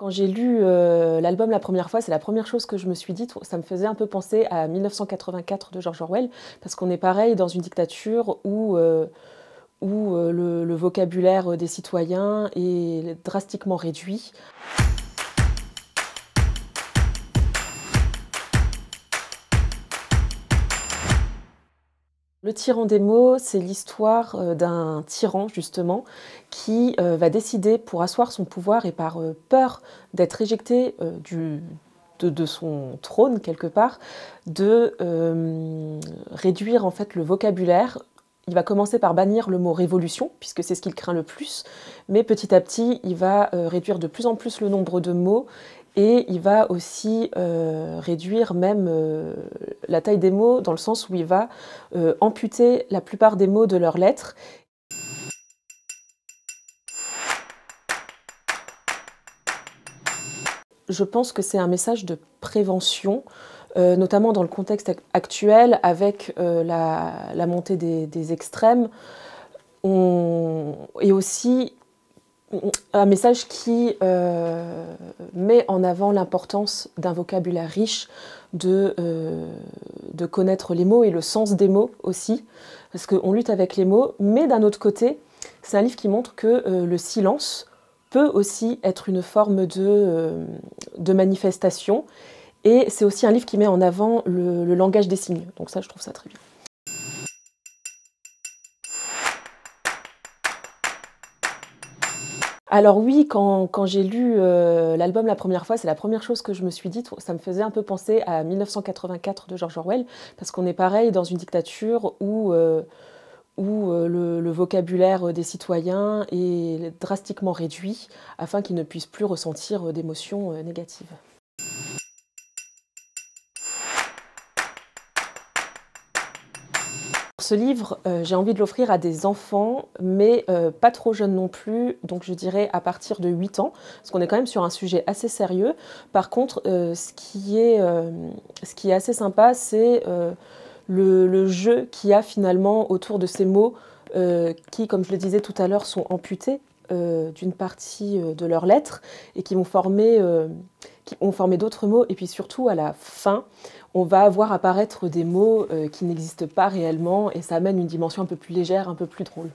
Quand j'ai lu euh, l'album la première fois, c'est la première chose que je me suis dit. Ça me faisait un peu penser à 1984 de George Orwell, parce qu'on est pareil dans une dictature où, euh, où euh, le vocabulaire des citoyens est drastiquement réduit. Le tyran des mots, c'est l'histoire euh, d'un tyran, justement, qui euh, va décider pour asseoir son pouvoir et par euh, peur d'être éjecté du, de, son trône, quelque part, de réduire en fait le vocabulaire. Il va commencer par bannir le mot révolution, puisque c'est ce qu'il craint le plus, mais petit à petit, il va réduire de plus en plus le nombre de mots et il va aussi euh, réduire même euh, la taille des mots dans le sens où il va euh, amputer la plupart des mots de leurs lettres. Je pense que c'est un message de prévention, notamment dans le contexte actuel avec la, montée des, extrêmes. Et aussi, un message qui euh, met en avant l'importance d'un vocabulaire riche, euh, de, connaître les mots et le sens des mots aussi, parce qu'on lutte avec les mots, mais d'un autre côté, c'est un livre qui montre que euh, le silence peut aussi être une forme de, manifestation, et c'est aussi un livre qui met en avant le, le langage des signes, donc ça je trouve ça très bien. Alors oui, quand, j'ai lu euh, l'album la première fois, c'est la première chose que je me suis dit, ça me faisait un peu penser à 1984 de George Orwell, parce qu'on est pareil dans une dictature où, euh, euh, le, vocabulaire des citoyens est drastiquement réduit afin qu'ils ne puissent plus ressentir d'émotions négatives. Ce livre, euh, j'ai envie de l'offrir à des enfants, mais euh, pas trop jeunes non plus, donc je dirais à partir de 8 ans, parce qu'on est quand même sur un sujet assez sérieux. Par contre, euh, ce, qui est, assez sympa, c'est le, jeu qu'il y a finalement autour de ces mots qui, comme je le disais tout à l'heure, sont amputés euh, d'une partie euh, de leurs lettres et qui vont former, euh, qui ont formé d'autres mots. Et puis surtout, à la fin, on va voir apparaître des mots qui n'existent pas réellement et ça amène une dimension un peu plus légère, un peu plus drôle.